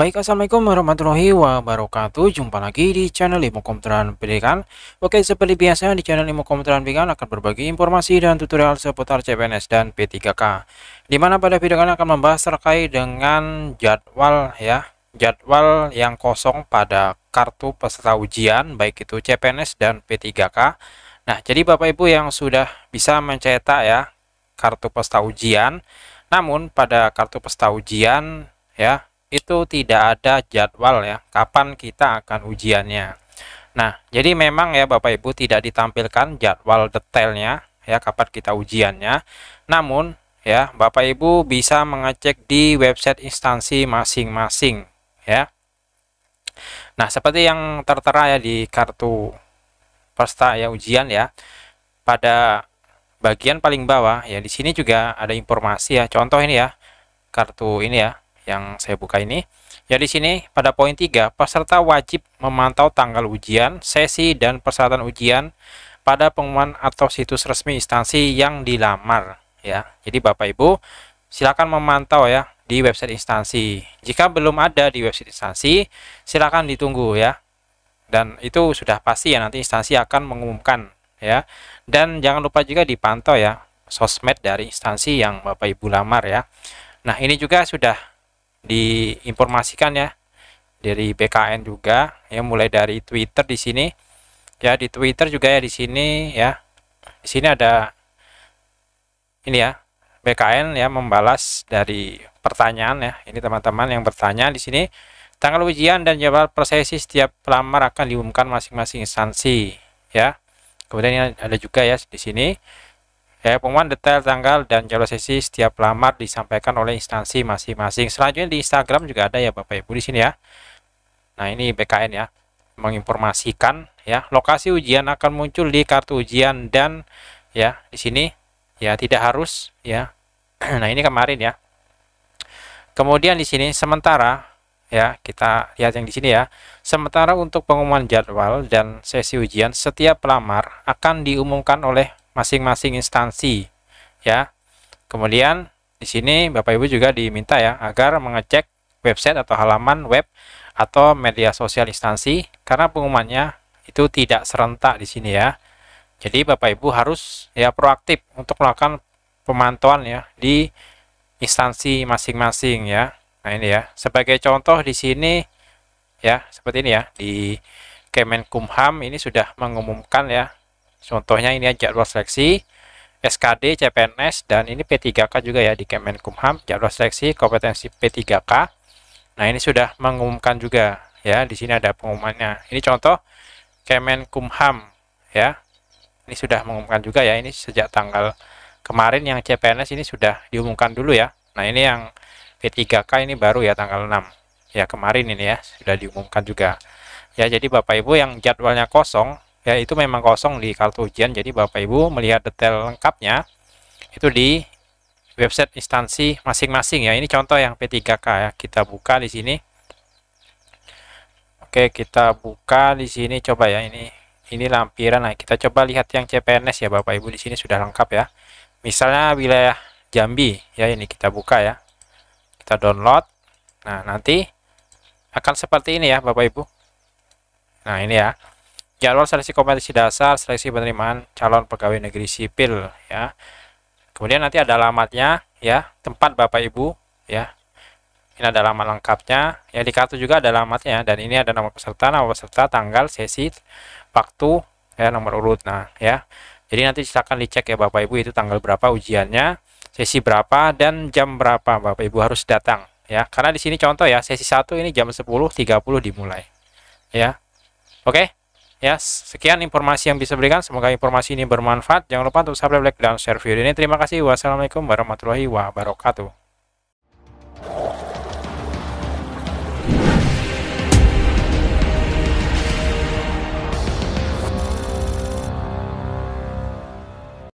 Baik, Assalamualaikum warahmatullahi wabarakatuh. Jumpa lagi di channel Ilmu Komputeran Pendidikan. Oke, seperti biasa di channel Ilmu Komputeran Pendidikan akan berbagi informasi dan tutorial seputar CPNS dan P3K. Dimana pada video kali akan membahas terkait dengan jadwal ya, jadwal yang kosong pada kartu peserta ujian baik itu CPNS dan P3K. Nah, jadi Bapak Ibu yang sudah bisa mencetak ya kartu peserta ujian, namun pada kartu peserta ujian ya itu tidak ada jadwal ya kapan kita akan ujiannya nah jadi memang ya Bapak Ibu tidak ditampilkan jadwal detailnya ya kapan kita ujiannya namun ya Bapak Ibu bisa mengecek di website instansi masing-masing ya Nah, seperti yang tertera ya di kartu peserta ya ujian ya. Pada bagian paling bawah ya di sini juga ada informasi ya. Contoh ini ya. Kartu ini ya, yang saya buka ini. Ya di sini pada poin 3, peserta wajib memantau tanggal ujian, sesi dan persyaratan ujian pada pengumuman atau situs resmi instansi yang dilamar ya. Jadi Bapak Ibu silakan memantau ya di website instansi. Jika belum ada di website instansi, silakan ditunggu ya. Dan itu sudah pasti ya nanti instansi akan mengumumkan ya. Dan jangan lupa juga dipantau ya sosmed dari instansi yang Bapak Ibu lamar ya. Nah, ini juga sudah diinformasikan ya dari BKN juga ya mulai dari Twitter di sini ya di Twitter juga ya di sini ya di sini ada ini ya BKN ya membalas dari pertanyaan ya ini teman-teman yang bertanya di sini tanggal ujian dan jadwal prosesi setiap pelamar akan diumumkan masing-masing instansi ya kemudian ada juga ya di sini Eh, pengumuman detail tanggal dan jalur sesi setiap pelamar disampaikan oleh instansi masing-masing. Selanjutnya di Instagram juga ada ya Bapak Ibu di sini ya. Nah, ini BKN ya. Menginformasikan ya, lokasi ujian akan muncul di kartu ujian dan ya, di sini ya tidak harus ya. nah, ini kemarin ya. Kemudian di sini sementara ya kita lihat yang di sini ya sementara untuk pengumuman jadwal dan sesi ujian setiap pelamar akan diumumkan oleh masing-masing instansi ya. Kemudian di sini Bapak Ibu juga diminta ya agar mengecek website atau halaman web atau media sosial instansi karena pengumumannya itu tidak serentak di sini ya. Jadi Bapak Ibu harus ya proaktif untuk melakukan pemantauan ya di instansi masing-masing ya. Nah ini ya. Sebagai contoh di sini ya seperti ini ya di Kemenkumham ini sudah mengumumkan ya Contohnya ini aja jadwal seleksi, SKD, CPNS, dan ini P3K juga ya di Kemenkumham, jadwal seleksi, kompetensi P3K. Nah ini sudah mengumumkan juga ya, di sini ada pengumumannya. Ini contoh Kemenkumham ya, ini sudah mengumumkan juga ya, ini sejak tanggal kemarin yang CPNS ini sudah diumumkan dulu ya. Nah ini yang P3K ini baru ya tanggal 6 ya kemarin ini ya sudah diumumkan juga ya jadi Bapak Ibu yang jadwalnya kosong ya itu memang kosong di kartu ujian jadi Bapak Ibu melihat detail lengkapnya itu di website instansi masing-masing ya ini contoh yang P3K ya kita buka di sini Oke kita buka di sini coba ya ini ini lampiran nah kita coba lihat yang CPNS ya Bapak Ibu di sini sudah lengkap ya misalnya wilayah Jambi ya ini kita buka ya kita download nah nanti akan seperti ini ya Bapak Ibu nah ini ya jadwal seleksi kompetisi dasar seleksi penerimaan calon pegawai negeri sipil ya kemudian nanti ada alamatnya ya tempat bapak ibu ya ini ada alamat lengkapnya ya di kartu juga ada alamatnya dan ini ada nomor peserta nama peserta tanggal sesi waktu ya nomor urut nah ya jadi nanti silakan dicek ya bapak ibu itu tanggal berapa ujiannya sesi berapa dan jam berapa bapak ibu harus datang ya karena di sini contoh ya sesi satu ini jam 10.30 dimulai ya oke okay? Ya, sekian informasi yang bisa berikan. Semoga informasi ini bermanfaat. Jangan lupa untuk subscribe, like, dan share video ini. Terima kasih. Wassalamualaikum warahmatullahi wabarakatuh.